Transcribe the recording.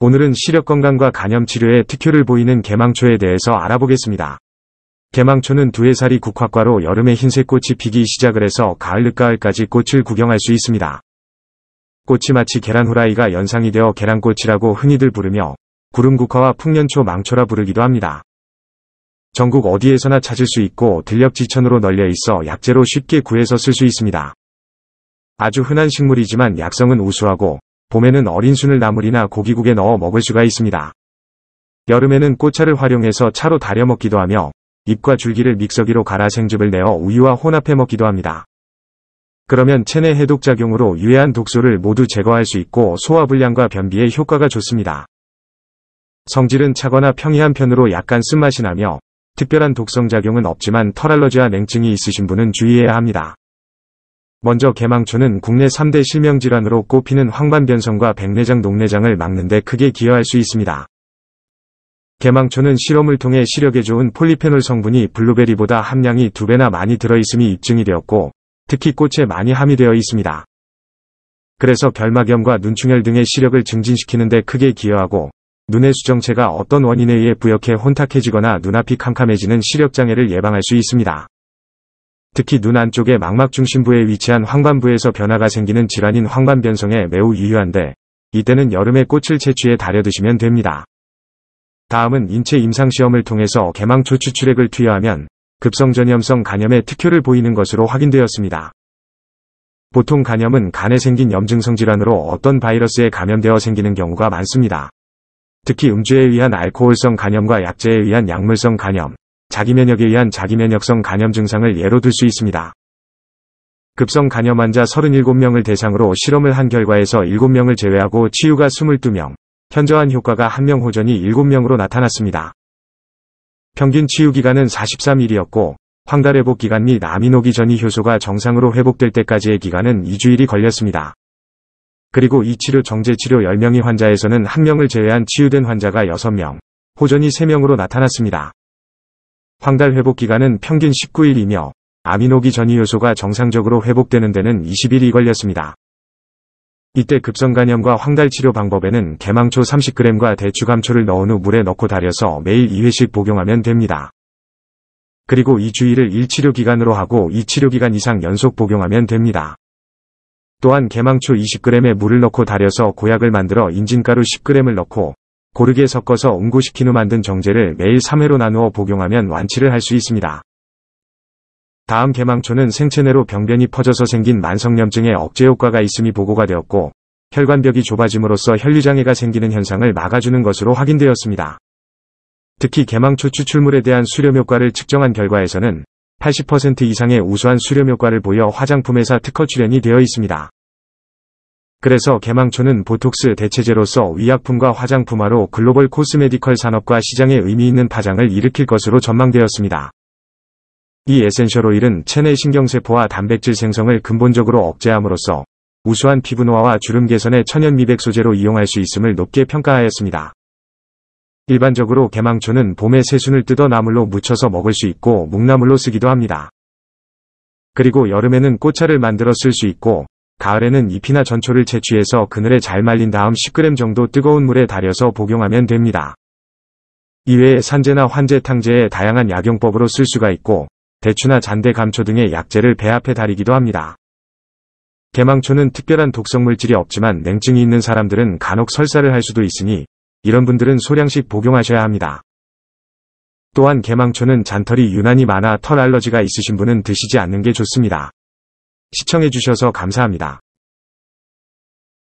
오늘은 시력 건강과 간염 치료에 특효를 보이는 개망초에 대해서 알아보겠습니다. 개망초는 두해살이 국화과로 여름에 흰색 꽃이 피기 시작을 해서 가을 늦가을까지 꽃을 구경할 수 있습니다. 꽃이 마치 계란 후라이가 연상이 되어 계란꽃이라고 흔히들 부르며 구름국화와 풍년초 망초라 부르기도 합니다. 전국 어디에서나 찾을 수 있고 들녘지천으로 널려 있어 약재로 쉽게 구해서 쓸 수 있습니다. 아주 흔한 식물이지만 약성은 우수하고 봄에는 어린 순을 나물이나 고기국에 넣어 먹을 수가 있습니다. 여름에는 꽃차를 활용해서 차로 달여 먹기도 하며 잎과 줄기를 믹서기로 갈아 생즙을 내어 우유와 혼합해 먹기도 합니다. 그러면 체내 해독작용으로 유해한 독소를 모두 제거할 수 있고 소화불량과 변비에 효과가 좋습니다. 성질은 차거나 평이한 편으로 약간 쓴맛이 나며 특별한 독성작용은 없지만 털알러지와 냉증이 있으신 분은 주의해야 합니다. 먼저 개망초는 국내 3대 실명질환으로 꼽히는 황반변성과 백내장 녹내장을 막는 데 크게 기여할 수 있습니다. 개망초는 실험을 통해 시력에 좋은 폴리페놀 성분이 블루베리보다 함량이 2배나 많이 들어있음이 입증이 되었고 특히 꽃에 많이 함유되어 있습니다. 그래서 결막염과 눈충혈 등의 시력을 증진시키는 데 크게 기여하고 눈의 수정체가 어떤 원인에 의해 부역해 혼탁해지거나 눈앞이 캄캄해지는 시력장애를 예방할 수 있습니다. 특히 눈 안쪽의 망막 중심부에 위치한 황관부에서 변화가 생기는 질환인 황관변성에 매우 유효한데 이때는 여름에 꽃을 채취해 달여 드시면 됩니다. 다음은 인체 임상시험을 통해서 개망초 추출액을 투여하면 급성전염성 간염의 특효를 보이는 것으로 확인되었습니다. 보통 간염은 간에 생긴 염증성 질환으로 어떤 바이러스에 감염되어 생기는 경우가 많습니다. 특히 음주에 의한 알코올성 간염과 약제에 의한 약물성 간염, 자기 면역에 의한 자기 면역성 간염 증상을 예로 들 수 있습니다. 급성 간염 환자 37명을 대상으로 실험을 한 결과에서 7명을 제외하고 치유가 22명, 현저한 효과가 1명 호전이 7명으로 나타났습니다. 평균 치유 기간은 43일이었고, 황달 회복 기간 및아미노기 전이 효소가 정상으로 회복될 때까지의 기간은 2주일이 걸렸습니다. 그리고 이 치료 정제 치료 10명의 환자에서는 1명을 제외한 치유된 환자가 6명, 호전이 3명으로 나타났습니다. 황달 회복 기간은 평균 19일이며 아미노기 전이 요소가 정상적으로 회복되는 데는 20일이 걸렸습니다. 이때 급성간염과 황달 치료 방법에는 개망초 30g과 대추감초를 넣은 후 물에 넣고 달여서 매일 2회씩 복용하면 됩니다. 그리고 이 주의를 1치료기간으로 하고 2치료기간 이상 연속 복용하면 됩니다. 또한 개망초 20g에 물을 넣고 달여서 고약을 만들어 인진가루 10g을 넣고 고르게 섞어서 응고시킨 후 만든 정제를 매일 3회로 나누어 복용하면 완치를 할 수 있습니다. 다음 개망초는 생체내로 병변이 퍼져서 생긴 만성염증의 억제 효과가 있음이 보고가 되었고 혈관벽이 좁아짐으로써 혈류장애가 생기는 현상을 막아주는 것으로 확인되었습니다. 특히 개망초 추출물에 대한 수렴 효과를 측정한 결과에서는 80% 이상의 우수한 수렴 효과를 보여 화장품회사 특허 출연이 되어 있습니다. 그래서 개망초는 보톡스 대체제로서 의약품과 화장품화로 글로벌 코스메디컬 산업과 시장에 의미 있는 파장을 일으킬 것으로 전망되었습니다. 이 에센셜 오일은 체내 신경세포와 단백질 생성을 근본적으로 억제함으로써 우수한 피부 노화와 주름 개선의 천연미백 소재로 이용할 수 있음을 높게 평가하였습니다. 일반적으로 개망초는 봄에 새순을 뜯어 나물로 묻혀서 먹을 수 있고 묵나물로 쓰기도 합니다. 그리고 여름에는 꽃차를 만들어 쓸 수 있고 가을에는 잎이나 전초를 채취해서 그늘에 잘 말린 다음 10g 정도 뜨거운 물에 달여서 복용하면 됩니다. 이외에 산재나 환재 탕재에 다양한 약용법으로 쓸 수가 있고 대추나 잔대 감초 등의 약재를 배합해 다리기도 합니다. 개망초는 특별한 독성물질이 없지만 냉증이 있는 사람들은 간혹 설사를 할 수도 있으니 이런 분들은 소량씩 복용하셔야 합니다. 또한 개망초는 잔털이 유난히 많아 털 알러지가 있으신 분은 드시지 않는 게 좋습니다. 시청해주셔서 감사합니다.